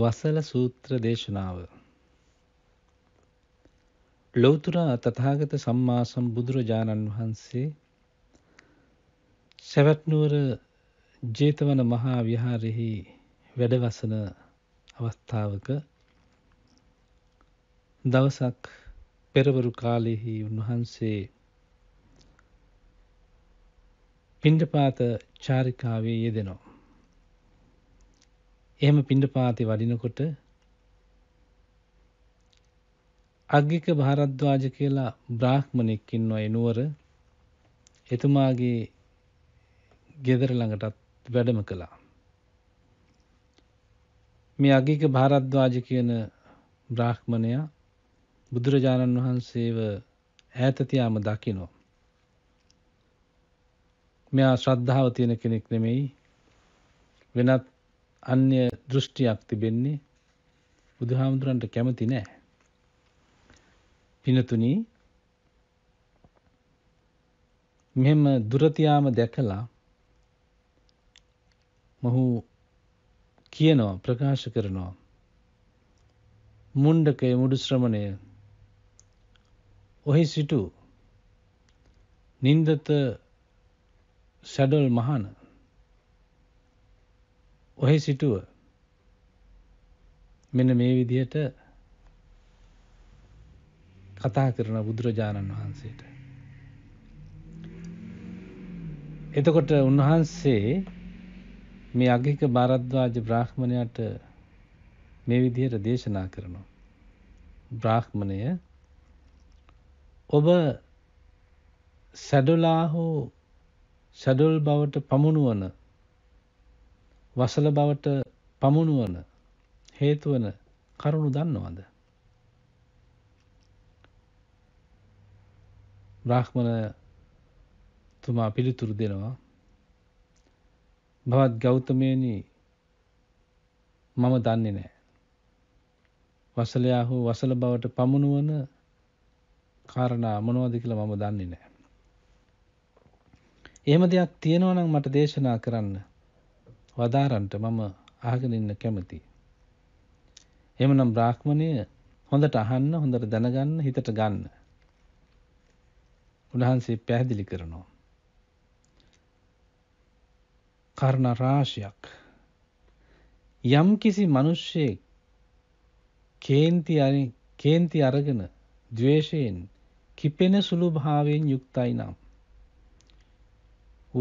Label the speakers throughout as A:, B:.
A: වසල සූත්‍ර දේශනාව ලෞතර තථාගත සම්මා සම්බුදුරජාණන් වහන්සේ සවැත්නුවර ජේතවන මහා විහාරෙහි වැඩවසන අවස්ථාවක දවසක් පෙරවරු කාලෙහි උන්වහන්සේ පිණ්ඩපාත චාරිකාවේ යෙදෙනවා එහෙම පිණ්ඩපාතේ වඩිනකොට අග්ගික භාරද්වාජ කියලා බ්‍රාහ්මණෙක් ඉන්නවා ඒ නුවර. එතුමාගේ ගෙදර ළඟටත් වැඩම කළා. මේ අගික භාරද්වාජ කියන බ්‍රාහ්මණයා බුදුරජාණන් වහන්සේව ඈතතියාම දකිනෝ. මෙයා ශ්‍රද්ධාව තියෙන කෙනෙක් නෙමෙයි වෙනත් අන්‍ය දෘෂ්ටියක් තිබෙන්නේ බුදුහාමුදුරන්ට කැමති නෑ. පිනතුනී මෙම දුරතියාම දැකලා මොහු කියනවා ප්‍රකාශ කරනවා මුණ්ඩකය මුඩු ශ්‍රමණය ඔහි සිටු නින්දත සැඩොල් මහන ඔහි සිටුව මෙන්න මේ විදිහට කතා කරන බුදුරජාණන් වහන්සේට. එතකොට උන්වහන්සේ මේ අගික බාරද්වාජ බ්‍රාහ්මණයට මේ විදිහට දේශනා කරනවා. බ්‍රාහ්මණය ඔබ සැඩොලා හෝ සැඩොල් බවට පමුණුවන වසල බවට පමුණුවන හේතුවන කරුණු දන්නවද? බ්‍රාහ්මණ තුමා පිළිතුරු දෙනවා භවත් ගෞතමයෙනි මම දන්නේ නැහැ. වසලයා හෝ වසල බවට පමුණුවන කාරණා මොනවද කියලා මම දන්නේ නැහැ. එහෙම දෙයක් තියෙනවා නම් මට දේශනා කරන්න. වදාරන්ට මම අහගෙන ඉන්න කැමති. එමනම් බ්‍රාහ්මණය හොඳට අහන්න හොඳට දැනගන්න හිතට ගන්න. උන්වහන්සේ පැහැදිලි කරනවා. කර්ණ රාශියක් යම් කිසි මිනිස්සෙක් කේන්ති අරින් කේන්ති අරගෙන ද්වේෂයෙන් කිපෙන සුළු භාවයෙන් යුක්තයි නම්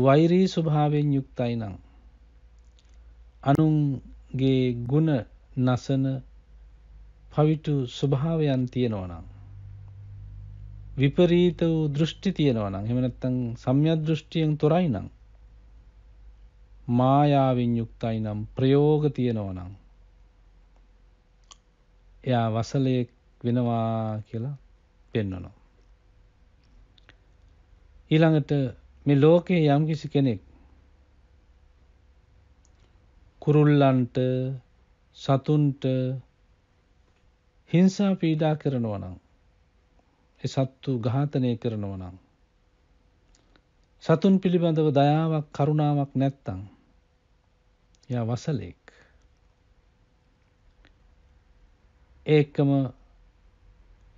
A: වෛරී ස්වභාවයෙන් යුක්තයි නම් අනුන්ගේ ගුණ නසන පවිටු ස්වභාවයන් තියෙනවනම් විපරීත වූ දෘෂ්ටි තියෙනවනම් එහෙම නැත්නම් සම්‍යදෘෂ්ටියෙන් තොරයි නම් මායාවෙන් යුක්තයි නම් ප්‍රයෝග තියෙනවනම් එයා වසලයක් වෙනවා කියලා පෙන්වනවා ඊළඟට මේ ලෝකයේ යම්කිසි කෙනෙක් කුරුල්ලන්ට සතුන්ට හිංසා පීඩා කරනව නම් ඒ සත්තු ඝාතනය කරනව නම් සතුන් පිළිබඳව දයාවක් කරුණාවක් නැත්තං යා වසලෙක් ඒකම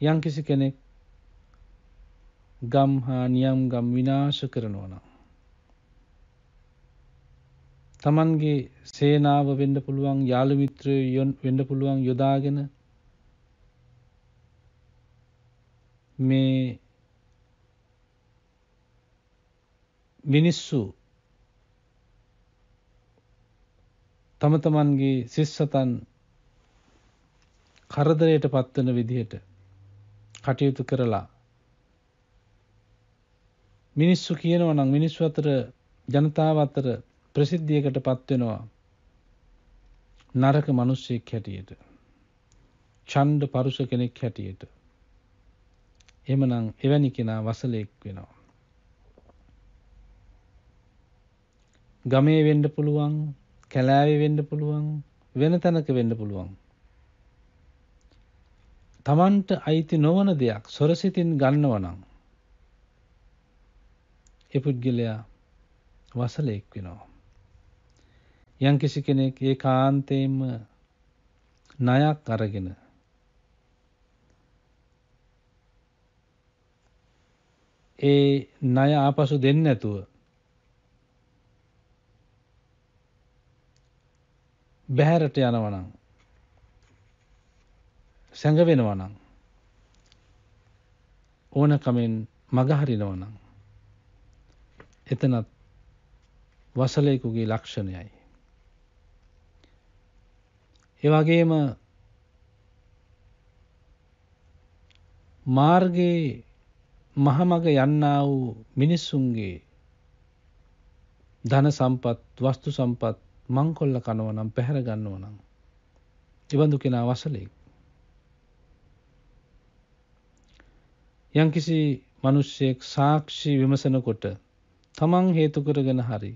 A: යංකිසි කෙනෙක් ගම් හා නියම් ගම් විනාශ කරනවනම් තමන්ගේ සේනාව වෙන්න පුළුවන් යාළු මිත්‍රය වෙන්න පුළුවන් යොදාගෙන මේ මිනිස්සු තම තමන්ගේ සිස්සතන් කරදරයට පත්වන විදිහට කටයුතු කරලා මිනිස්සු කියනවනම් මිනිස්සු අතර ජනතාව අතර ප්‍රසිද්ධියකට පත්වෙනවා නරක මිනිස්සෙක් හැටියට ඡණ්ඩ පරුෂ කෙනෙක් හැටියට එමනම් එවැනි කෙනා වසලෙක් වෙනවා ගමේ වෙන්න පුළුවන් කැලෑවේ වෙන්න පුළුවන් වෙන තැනක වෙන්න පුළුවන් තමන්ට අයිති නොවන දෙයක් සොරසිතින් ගන්නවනම් ඒ පුද්ගලයා වසලෙක් වෙනවා යංකිසි කෙනෙක් ඒ කාන්තයෙන්ම ණයක් අරගෙන ඒ ණය ආපසු දෙන්නේ නැතුව බහැරට යනවා නම් සැඟ වෙනවා නම් ඕනකමෙන් මගහරිනවා නම් එතනත් වසලයෙකුගේ ලක්ෂණයයි ඒ වගේම මාර්ගයේ මහමග යන්නා වූ මිනිස්සුන්ගේ ධන සම්පත් වස්තු සම්පත් මංකොල්ල කනව නම් පැහැර ගන්නව නම් එබඳු කෙනා වසලෙක් යම්කිසි මිනිස්සෙක් සාක්ෂි විමසනකොට තමන් හේතු කරගෙන හරි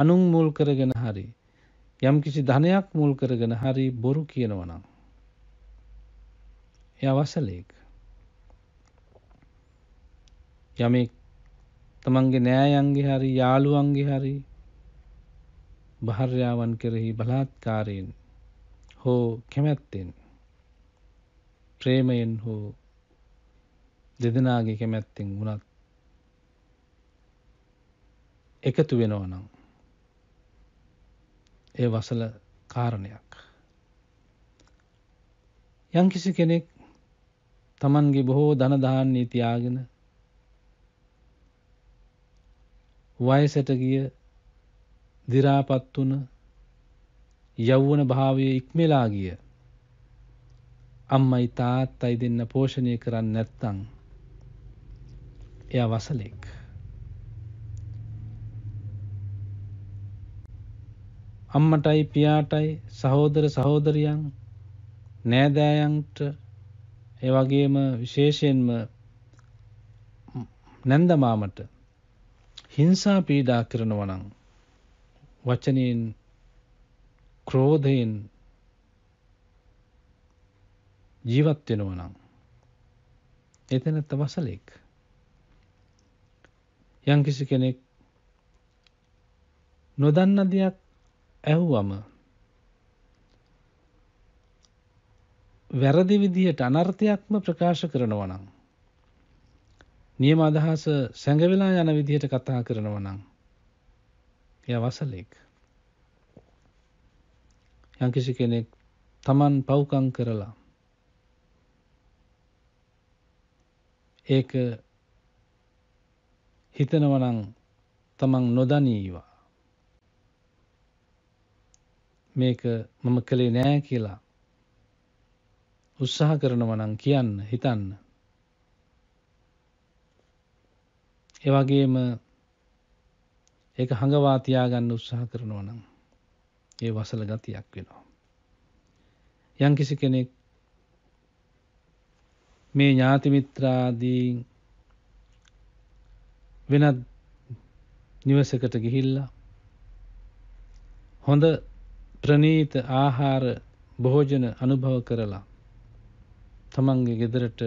A: අනුන් මුල් කරගෙන හරි යම්කිසි ධනයක් මුල් කරගෙන හරි බොරු කියනවනම් එය අවසලයෙක් යමෙක් තමන්ගේ නෑයන්ගේ හරි යාළුවන්ගේ හරි භාර්යාවන් කෙරෙහි බලාත්කාරයෙන් හෝ කැමැත්තෙන් ප්‍රේමයෙන් හෝ දෙදෙනාගේ කැමැත්තෙන් වුණත් එකතු වෙනවනම් ඒ වසල කාරණයක්. යංකිසි කෙනෙක් තමන්ගේ බොහෝ ධනදාන්නේ තියාගෙන වයසට ගිය දිරාපත් වුන යව්වන භාවය ඉක්මලා ගිය අම්මයි තාත්තයි දෙන්න පෝෂණය කරන්න නැත්තං එය වසලෙක්. අම්මටයි පියාටයි සහෝදර සහෝදරියන් නෑදෑයන්ට ඒ වගේම විශේෂයෙන්ම නැන්දමාමට හිංසා පීඩා කරනවා නම් වචනයෙන් ක්‍රෝධයෙන් ජීවත් වෙනවා නම් එතනත් වසලෙක් යම්කිසි කෙනෙක් නොදන්න දෙයක් ඇහුවම වැරදි විදිහට අනර්ථයක්ම ප්‍රකාශ කරනවා නම් නියම අදහස සැඟවෙලා යන විදිහට කතා කරනවා නම් එය වසලෙක් යම්කිසි කෙනෙක් Taman පව්කම් කරලා ඒක හිතනවා නම් Taman නොදනීවා මේක මම කළේ නෑ කියලා උත්සාහ කරනවා නම් කියන්න හිතන්න. ඒ වගේම ඒක හඟවා තියාගන්න උත්සාහ කරනවා නම් ඒ වසල ගතියක් වෙනවා. යම්කිසි කෙනෙක් මේ ඥාති මිත්‍රාදී වෙනත් නිවසකට ගිහිල්ලා හොඳ ප්‍රනීත ආහාර භෝජන අනුභව කරලා තමන්ගේ ගෙදරට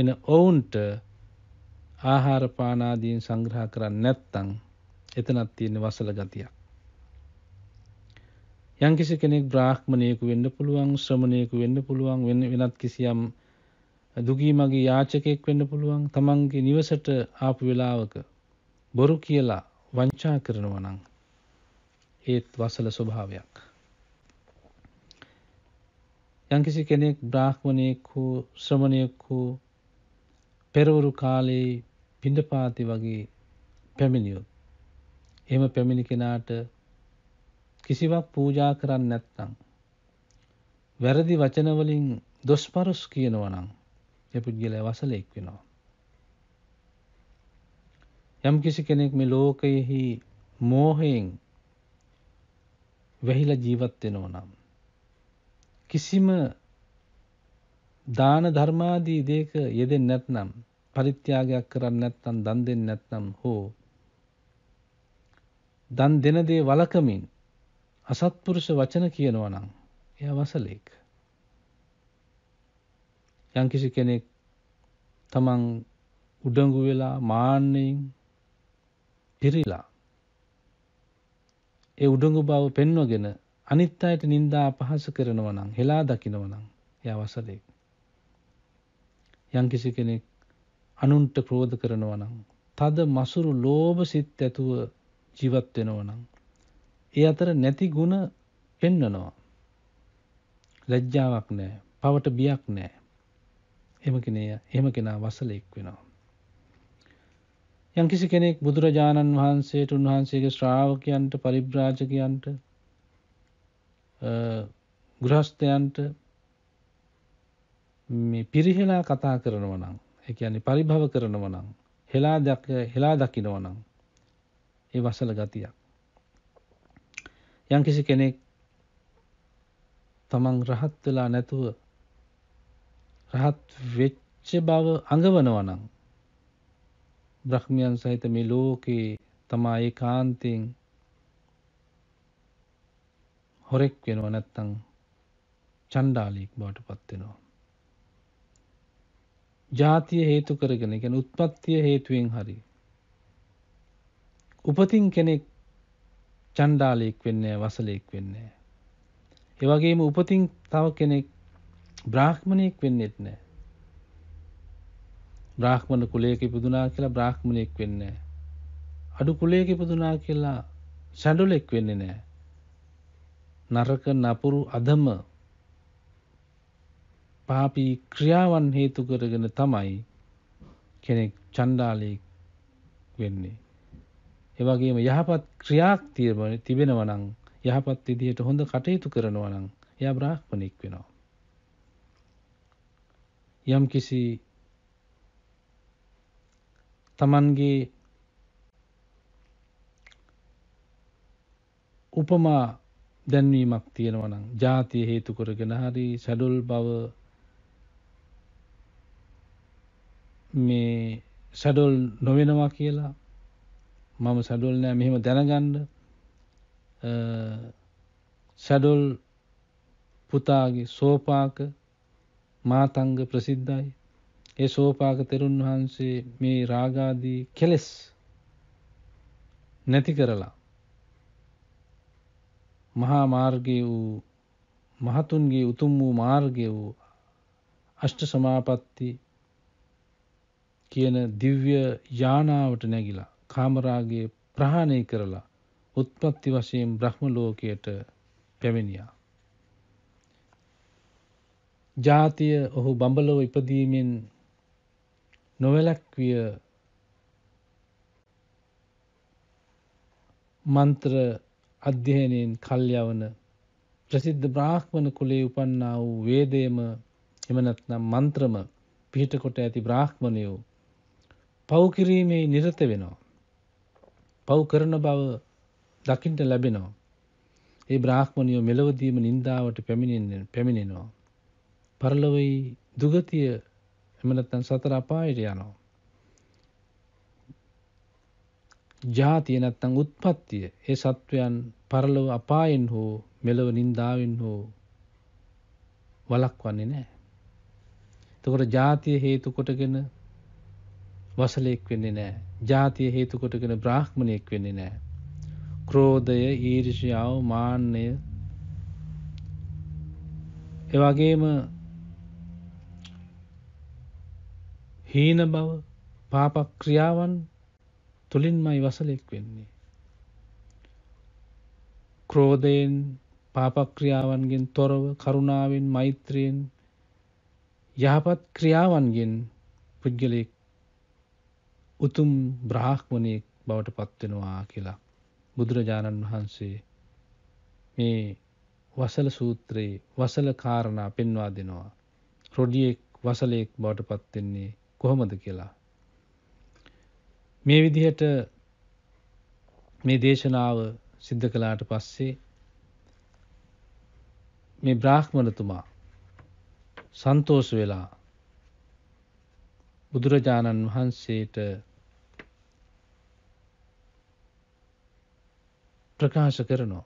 A: එන ඔවුන්ට ආහාර පානාදීන් සංග්‍රහ කරන්න නැත්තං එතනත් තියෙන වසල ගතියක්. යංකිසි කෙනෙක් බ්‍රාහ්මණයකු වෙන්න පුළුවන් ශ්‍රමණයකු වෙන්න පුළුවන් වෙන්න වෙනත් කිසියම් දුගී මගේ යාචකයෙක් වෙන්න පුළුවන් තමන්ගේ නිවසට ආපු වෙලාවක බොරු කියලා වංචා කරනවනං ඒත් වසල ස්වභාවයක්. යංකිසි කෙනෙක් බ්‍රාහ්මණයෙක් වූ ශ්‍රමණයෙක් වූ පෙරවරු කාලයේ පිඩපාති වගේ පැමිණියොත්. එම පැමිණි කෙනාට කිසිවක් පූජා කරන්න නැත්නම්. වැරදි වචනවලින් දොස්පරුස් කියනවනං එපුද්ගල වසලෙක් වෙනවා. යම් කිසි කෙනෙක් මේ ලෝකයෙහි මෝහයෙන් වැහිලා ජීවත් වෙනවා නම් කිසිම දාන ධර්මාදී දෙයක යෙදෙන්නේ නැත්නම් පරිත්‍යාගයක් කරන්නේ නැත්නම් දන් දෙන්නේ නැත්නම් හෝ දන් දෙන දේ වලකමින් අසත්පුරුෂ වචන කියනවා නම් එයා වසලෙක් යම්කිසි කෙනෙක් තමන් උඩඟු වෙලා මාන්නයෙන් පිරීලා ඒ උඩඟු බව පෙන්වගෙන අනිත් අයට නින්දා අපහාස කරනවා නම් හෙලා දකිනවා නම් ඒ අවසරේ යම්කිසි කෙනෙක් අනුන්ට ක්‍රෝධ කරනවා නම් තද මසුරු ලෝභ සිත් ඇතුව ජීවත් වෙනවා නම් ඒ අතර නැති ಗುಣ පෙන්වනවා ලැජ්ජාවක් නැහැ පවට බියක් නැහැ එහෙම කෙනා වසලෙක් වෙනවා යම්කිසි කෙනෙක් බුදුරජාණන් වහන්සේට උන්වහන්සේගේ ශ්‍රාවකයන්ට පරිබ්‍රාජකයන්ට ගෘහස්තයන්ට මේ පිරිහෙලා කතා කරනව නම් ඒ කියන්නේ පරිභව කරනව නම් හෙලා දක හෙලා දකින්නව නම් ඒ වසල ගතියක් යම්කිසි කෙනෙක් තමන් රහත් වෙලා නැතුව රහත් වෙච්ච බව අඟවනවා නම් බ්‍රහ්මයන් සහිත මේ ලෝකේ තමා ඒ කාන්තෙන් හොරෙක් වෙනවා නැත්තං චණ්ඩාලීක් බවට පත්වෙනවා. ජාතිය හේතු කරගෙන ගැන උත්පත්තිය හේතුවෙන් හරි. උපතින් කෙනෙක් චණ්ඩාලයෙක් වෙන්නේ වසලයෙක් වෙන්නේ. එවගේම උපතින් තව කෙනෙක් බ්‍රාහ්මණයෙක් වෙන්නෙත් නෑ. බ්‍රාහ්මණ කුලයක ඉපදුනා කියලා බ්‍රාහ්මණයෙක් වෙන්නේ නැහැ. අඩු කුලයක ඉපදුනා කියලා සැඬොලෙක් වෙන්නේ නැහැ. නරක නපුරු අධම පාපී ක්‍රියාවන් හේතු කරගෙන තමයි කෙනෙක් චණ්ඩාලයෙක් වෙන්නේ. ඒ වගේම යහපත් ක්‍රියාක්තිය තිබෙනවා නම් යහපත් විදිහට හොඳ කටයුතු කරනවා නම් එයා බ්‍රාහ්මණෙක් වෙනවා. යම්කිසි තමන්ගේ උපමා දැන්වීමක් තියෙනවනම් ජාතිය හේතු කරගෙන හරි සැඩුල් බව මේ සැඩොල් නොවෙනවා කියලා මම සැඩොල් නෑ මෙහෙම දැනගන්ඩ සැඩොල් පුතාගේ සෝපාක මාතංග ප්‍රසිද්ධයි ඒ සෝපාක තෙරුන් වහන්සේ මේ රාගාදී කෙලෙස් නැති කරලා මහා මාර්ගයේ වූ මහතුන්ගේ උතුම් වූ මාර්ගය වූ අෂ්ට සමාපatti කියන දිව්‍ය යානාවට නැගිලා කාමරාගේ ප්‍රහාණය කරලා උත්පත්ති වශයෙන් බ්‍රහ්ම ලෝකයට පැමිණියා. ජාතිය ඔහු බඹලොව ඉපදීමෙන් නොවැළක්විය මන්ත්‍ර අධ්‍යයනයෙන් කල්යවන ප්‍රසිද්ධ බ්‍රාහ්මණ කුලේ උපන්නා වූ වේදයම එමනත්නම් මන්ත්‍රම පිහිට කොට ඇති බ්‍රාහ්මණයෝ පව් කිරීමේ නිරත වෙනවා. පව් කරන බව දකින්ට ලැබෙනවා. ඒ බ්‍රාහ්මණයෝ මෙලවදීම නින්දාවට පැමිණෙනවා. පරලොවයි දුගතිය එහෙම නැත්නම් සතර අපායට යනවා. ජාතිය නැත්නම් උත්පත්තිය ඒ සත්වයන් පරලොව අපායෙන් හෝ මෙලොව නින්දාවෙන් හෝ වළක්වන්නේ නැහැ. එතකොට ජාතිය හේතු කොටගෙන වසලෙක් වෙන්නේ නැහැ. ජාතිය හේතු කොටගෙන බ්‍රාහ්මණයෙක් වෙන්නේ නැහැ. ක්‍රෝධය, ඊර්ෂ්‍යාව, මාන්නය එවැගේම හීන බව පාපක්‍රියාවන් තුළින්මයි වසලෙක් වෙන්නේ. ක්‍රෝධයෙන් පාපක්‍රියාවන්ගෙන් තොරව කරුණාවෙන් මෛත්‍රයෙන් යහපත් ක්‍රියාවන්ගෙන් පුද්ගලයෙක් උතුම් බ්‍රාහ්මණයෙක් බවට පත්වෙනවා කියලා බුදුරජාණන් වහන්සේ මේ වසල සූත්‍රයේ වසල කාරණා පෙන්වා දෙනවා. රොඩියෙක් වසලයෙක් බවට පත්වෙන්නේ කොහොමද කියලා. මේ විදිහට මේ දේශනාව සිද්ධ කළාට පස්සේ මේ බ්‍රාහ්මණතුමා සන්තෝෂ වෙලා බුදුරජාණන් වහන්සේට ප්‍රකාශ කරනවා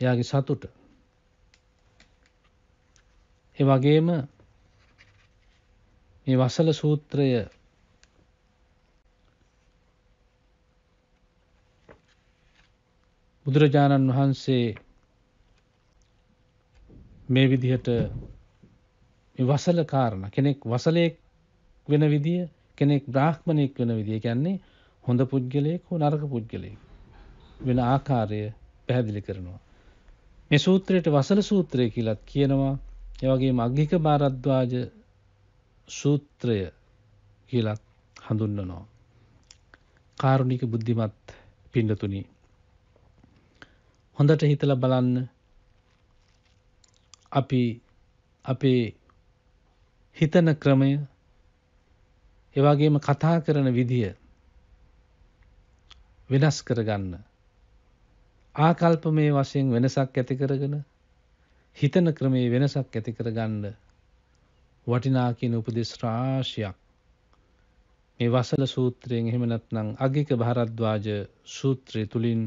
A: එයාගේ සතුට ඒ වගේම මේ වසල සූත්‍රය බුදුරජාණන් වහන්සේ මේ විදිහට වසල කාරණ කෙනෙක් වසලයෙක් වෙන විදිය කෙනෙක් බ්‍රාහ්මණයෙක් වෙන විදිය කියන්නේ හොඳ පුද්ගලයෙක් හෝ නරක පුද්ගලයෙක් වෙන ආකාරය පැහැදිලි කරනවා. මේ සූත්‍රයට වසල සූත්‍රය කියලත් කියනවා එවගේ මග්ගික බාරද්වාජ සූත්‍රය කියලත් හඳුන්වනවා. කාරුණික බුද්ධිමත් පිඩතුනි. හොඳට හිතල බලන්න අපි අපේ හිතන ක්‍රමය එවාගේම කතා කරන විදිය වෙනස් කරගන්න. ආකල්ප මේ වශයෙන් වෙනසක් ඇති කරගෙන හිතන ක්‍රමේ වෙනසක් ඇති කරගන්න වටිනා කියන උපදෙස් රාශියක් මේ වසල සූත්‍රයෙන් එහෙම නැත්නම් අගික භාරද්වාජ සූත්‍රය තුලින්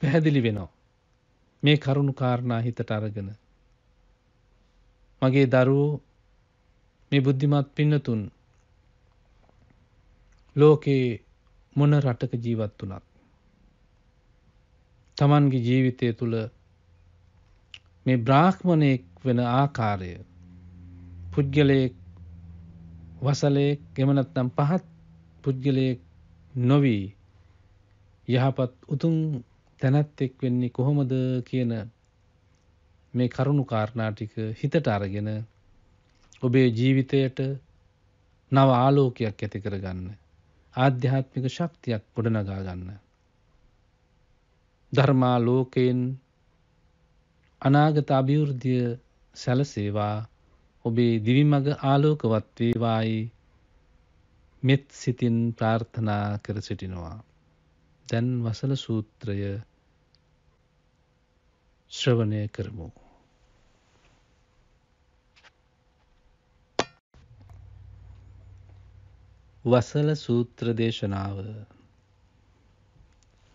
A: පැහැදිලි වෙනවා මේ කරුණු කාරණා හිතට අරගෙන මගේ දරුවෝ මේ බුද්ධිමත් පින්නතුන් ලෝකේ මොන රටක ජීවත් වුණත් තමන්ගේ ජීවිතය තුළ මේ බ්‍රාහ්මණයෙක් වෙන ආකාරය පුද්ගලයෙක් වසලයෙක් ගෙමනත්නම් පහත් පුද්ගලයෙක් නොවී යහපත් උතුම් තැනැත්තෙක් වෙන්නේ කොහොමද කියන මේ කරුණු කාරණාටික හිතට අරගෙන ඔබේ ජීවිතයට නව ආලෝකයක් ඇති කරගන්න ආධ්‍යාත්මික ශක්තියක් ගොඩනගා ගන්න. ධර්මා ලෝකයෙන් අනාගත අභිවෘද්ධිය සැලසේවා ඔබේ දිවිමඟ ආලෝකවත් වේවායි මෙත් සිතින් ප්‍රාර්ථනා කර සිටිනවා. දැන් වසල සූත්‍රය ශ්‍රවණය කරමු. වසල සූත්‍ර දේශනාව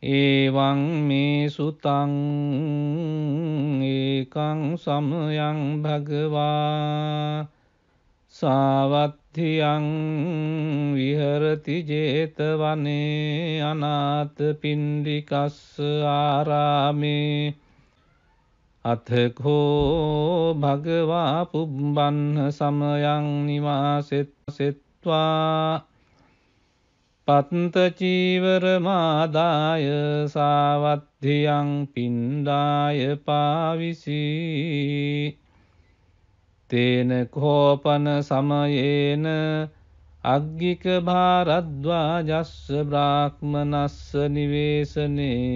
A: ඒවං මේ සුතං ඒකං සමයං භගවා සාවත්්‍යයන් විහරති ජේතවනේ අනාත පින්ඩිකස්ස ආරාමේ අතකෝ භගවා පුබ්බන්න සමයං නිවාසෙත් සෙත්වා පත්තචීවරමාදාය සාවත්්‍යයන් පින්ඩාය පාවිසි තේන කෝපන සමයේන අග්ගික භාරද්වා ජස්ස බ්‍රාක්්මනස්ස නිවේශනේ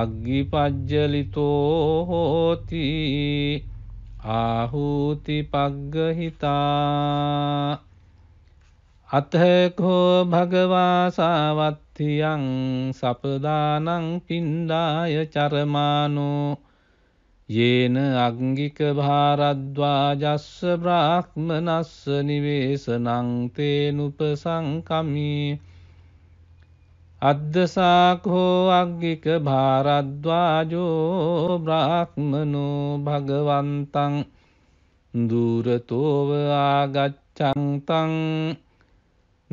A: අග්ගි පජ්ජලිතෝ හෝති ආහූති පග්ගහිතා අතකෝ භගවාසාවත්තියං සපදානං පින්ඩාය චරමානෝ යේන අංගික භාරද්වාජස්ස බ්‍රාහ්මනස්ස නිවේසනං තේනුප සංකමී අද්දසාකෝ අග්ගික භාරද්වාජෝ බ්‍රාහ්මනෝ භගවන්තං දූරතෝව ආගච්ඡන්තං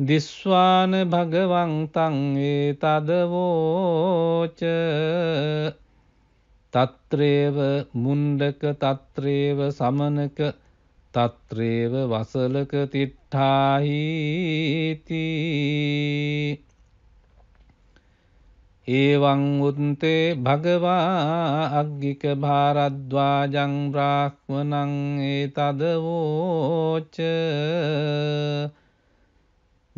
A: දිස්වාන භගවන්තං ඒ තදවෝච තත්‍රේව මුණ්ඩක තත්‍රේව සමනක තත්‍රේව වසලක තිට්ඨාහිති ඒවං උත්තේ භගවා අග්ගික භාරද්වාජං බ්‍රාහ්මණං ඒ තදවෝච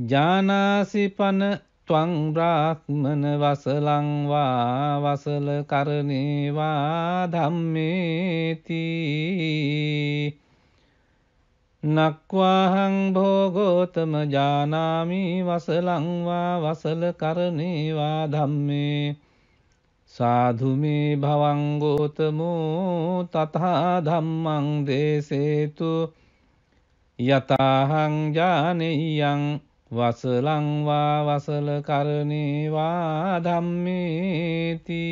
A: ජානාසිපන ත්වං බ්‍රාහ්මන වසලං වා වසල කරණේවා ධම්මේති නක්වාහං භෝගෝතම ජානාමි වසලං වා වසල කරණේවා ධම්මේ සාධු මේ භවං ගෝතමෝ තථා ධම්මං දේසේතු යතාහං ජානෙයං වසලංවා වසල කරණේවා ධම්මේති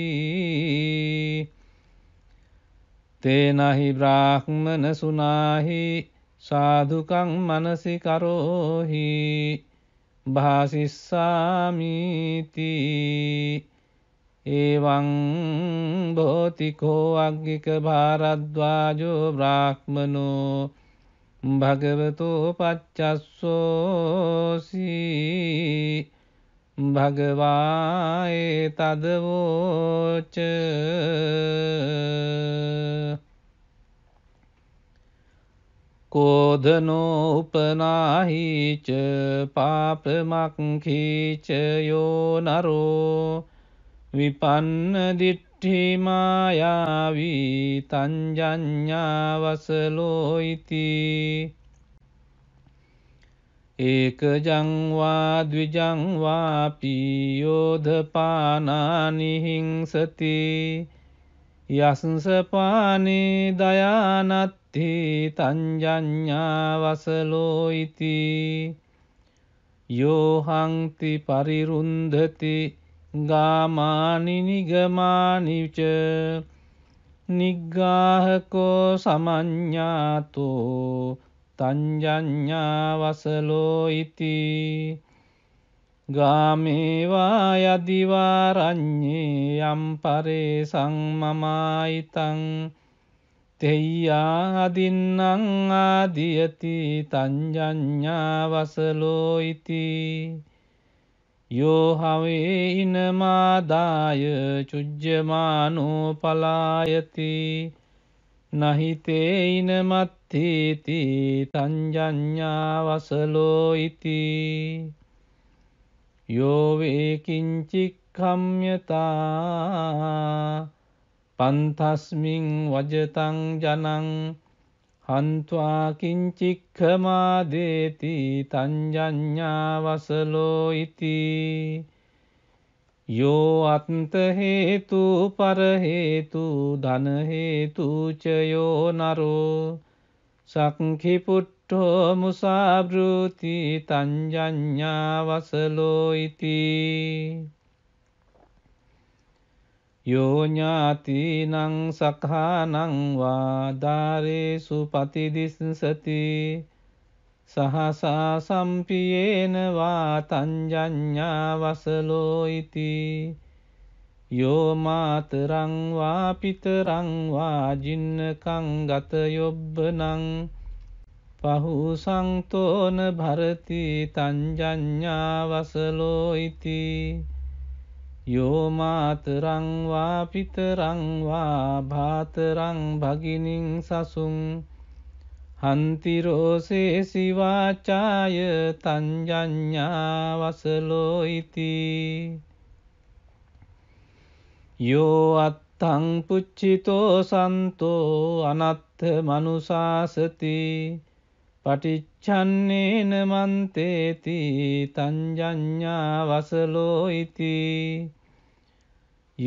A: තේනහි බ්‍රාහ්මන සුනාහි සාධුකං මනසි කරෝහි භාසිස්සාමීති ඒවං බෝතිකෝ අග්ගික භාරද්වාජෝ බ්‍රාහ්මනෝ භගවතෝ පච්චස්සෝසී භගවායේ තදවෝච කෝධනෝ උපනාහිච පාපමක්කීච යෝ නරෝ විපන්න දිට්ඨ දිට්ඨිමායාවී තංජඥාවසලෝයිති ඒක ජංවා ද්විජංවා පීයෝධපානානිහිංසති යසංසපානේ දයානත්ති තංජඥාවසලෝයිති යෝහංති පරිරුන්ධති ගාමානිනිගමානිච නිග්ගාහකෝ සමඥ්ඥාතෝ තංජඥාවසලෝ ඉති ගාමේවා යදිවාරං්ඥේ යම් පරේ සංමමායිතං තෙයියා අදින්නං ආදියති තංජඥාවසලෝ ඉතිී යෝහවේ ඉනමාදාය චුජ්්‍යමානෝ පලායති නහිතේ ඉනමත්තීති තංජඥා වසලෝ ඉති යෝවේකින්චික්කම්යතා පන්තස්මින් වජතං ජනං හන්තුවාකින්චික්කමාදේති තංජඥාවසලෝ ඉති යෝ අත්තහේතු පරහේතු ධනහේතුචයෝ නරෝ සක්හිපුට්ටෝ මුසාභෘති තංජඥාවසලෝ ඉතිී යෝඥාතිනං සකහානංවා ධාරේසු පතිදිස්සති සහසා සම්පියේනවා තංජඥා වසලෝයිති යෝමාතරංවා පිතරංවා ජින්නකං ගත යොබ්බනං පහුසංතෝන භරති තංජඥා වසලෝයිතිී යෝමාතරංවා පිතරංවා භාතරං භගිනින් සසුන් හන්තිරෝසේ සිවාචාය තංජඥා වසලෝයිති යෝ අත්තං පුච්චිතෝ සන්තෝ අනත්ත මනුසාසති පටිච්චන්නේන මන්තේති තංජඥා වසලෝයිතිී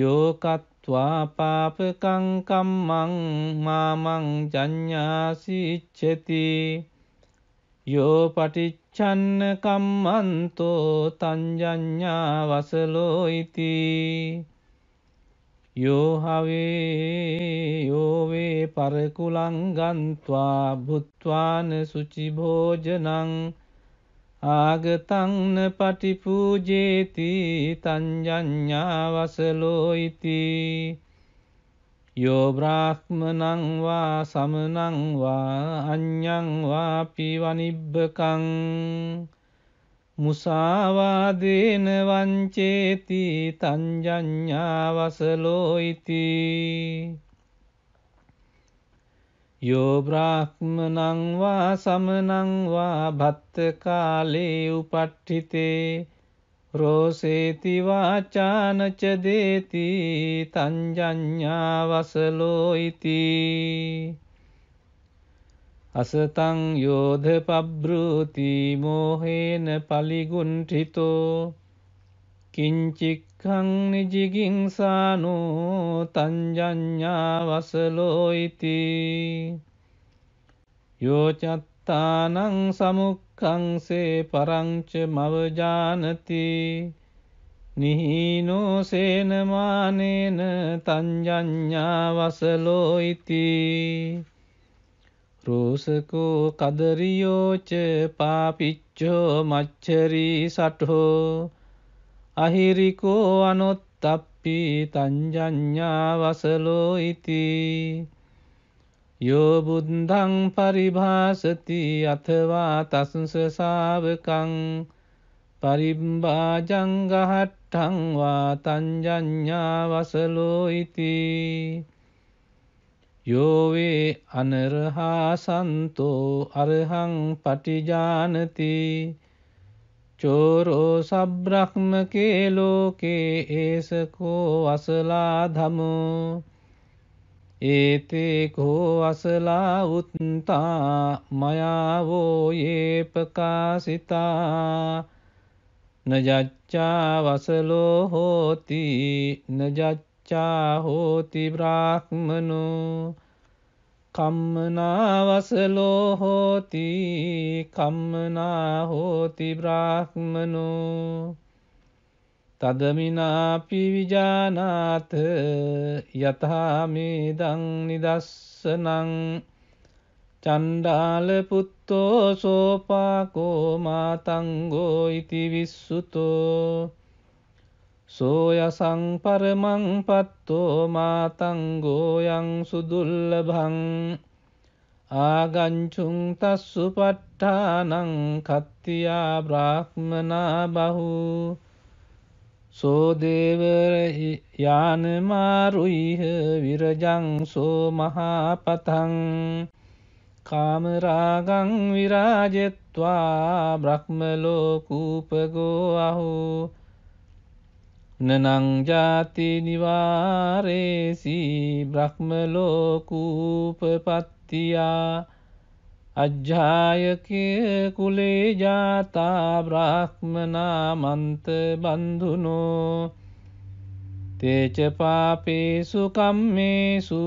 A: යෝකත්වා පාපකංකම්මං මාමං ජඤ්ඤාසිච්ඡති යෝ පටිච්ඡන්න කම්මන්තෝ තංජඤ්ඤා වසලෝ ඉති යෝ හවේ යෝ වේ පරකුලං ගන්්වා බුත්වාන සුචි භෝජනං ආගතංන පටිපූජේති තංජඤ්ඤා වසලෝයිති යෝ බ්‍රාහ්මනං වා සමනං වා අඤ්ඤං වාපි වනිබ්බකං මුසාවාදේන වංචේති තංජඤ්ඤා වසලෝයිති යෝබ්‍රාහ්මනංවා සමනංවා භත්තකාලේ උපට්ඨිතේ රෝසේතිවාචානච දේති තංජඥා වසලෝයිති අසතං යෝධ පබ්‍රෘති මෝහේන පලිගුන්ටිතෝ කිංචික් තික්කං නිජිගින්සානෝ තංජඥා වසලෝයිති යෝචත්තානං සමුක්කංසේ පරංච මවජානති නිහිනෝ සේනමානේන තංජඥා වසලෝයිති රෝසකෝ කදරියෝච පාපිච්චෝ මච්චරී සටහෝ අහිරිකෝ අනොත්තප්පි තංජඥා වසලෝ ඉති යෝබුද්ධං පරිභාසති අथවා තසසසාාවකං පරිම්බාජංගහට්ටංවා තංජඥා වසලෝ ඉති යෝවේ අනරහා සන්තෝ අරහං පටිජානති चोरो सब्रह्म के लोके एस को असला धमो एते को असला उत्ता मया वो ये प्रकाशिता न जच्चा वसलो होती न जच्चा होती ब्राह्मणो කම්මනාවසලෝ හෝති කම්මනා හෝති බ්‍රාහ්මනෝ තදමිනාපි විජානාත යතහාමේ දං නිදස්සනං චණ්ඩාල පුත්තෝ සෝපාකෝ මාතංගෝ ඉති විස්සුතෝ සෝයසං පරමං පත්තෝ මාතංගෝයං සුදුල්ලභං ආගංචුං තස්සු පට්ඨානං කත්තියා බ්‍රාහ්මනා බහු සෝදේවර යානමාරුයිහ විරජං සෝ මහාපතං කාමරාගං විරාජෙත්වා බ්‍රහ්මලෝකූපගෝ අහෝ නනං ජාති නිවාරේසි බ්‍රහ්මලෝකූපපත්තියා අජ්ජායකය කුලේ ජාතා බ්‍රහ්මනා මන්ත බන්ධුනෝ තේච පාපේසු කම්මේසු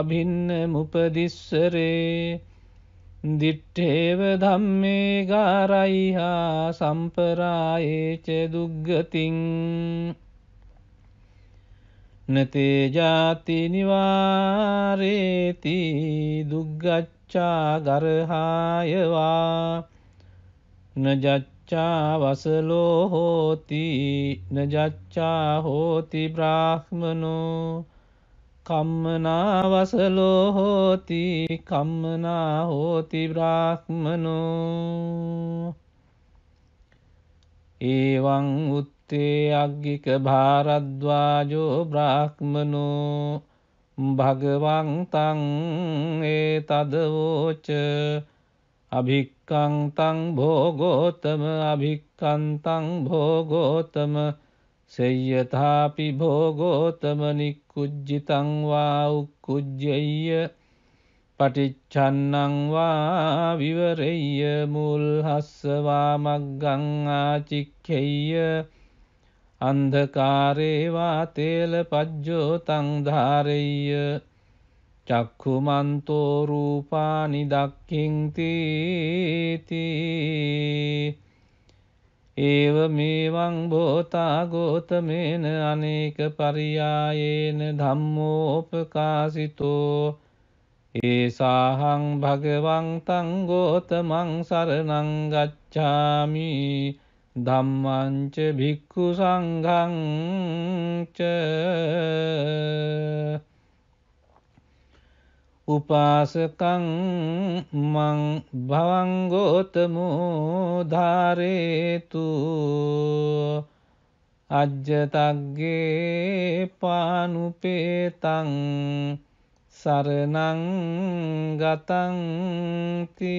A: අභින්න මුපදිස්සරේ දිට්ඨේව ධම්මේ ගාරයිහා සම්පරායේච දුග්ගතින් නතේ ජාති නිවාරේති දුග්ගච්ඡා ගරහායවා නජච්ඡා වසලෝ හෝති නජච්ඡා හෝති බ්‍රාහ්මනෝ කම්මනා වසලෝ හෝති කම්මනා හෝති බ්‍රාහ්මනෝ ඒවං උත් තේ අග්ගික භාරද්වාජෝ බ්‍රාහ්මනෝ භගවන්තං ඒ තදවෝච අභික්කන්තං භෝගෝතම අභික්කන්තං භෝගෝතම සෙය්‍යතාපි භෝගෝතම නික්කුජ්ජිතං වා උක්කුජ්ජෙය්‍ය පටිච්චන්නං වා විවරෙය්‍ය මුල්හස්සවා මග්ගං ආචික්ඛෙය්‍ය අන්ධකාරේවා තේල පජ්ජෝ තංධාරෙය්‍ය චක්කුමන්තෝ රූපානි දක්කින්තිති ඒව මේවං බෝතා ගෝතමේන අනේක පරියායේන ධම්මෝපකාසිතෝ ඒසාහං භගවන්තං ගෝතමං සරණං ගච්ඡාමී ධම්මංච භික්ඛු සංඝංච උපාසකං මං භවංගෝතමෝ ධාරේතු අජ්ජතග්ගේ පානුපේතං සරණං ගතන්ති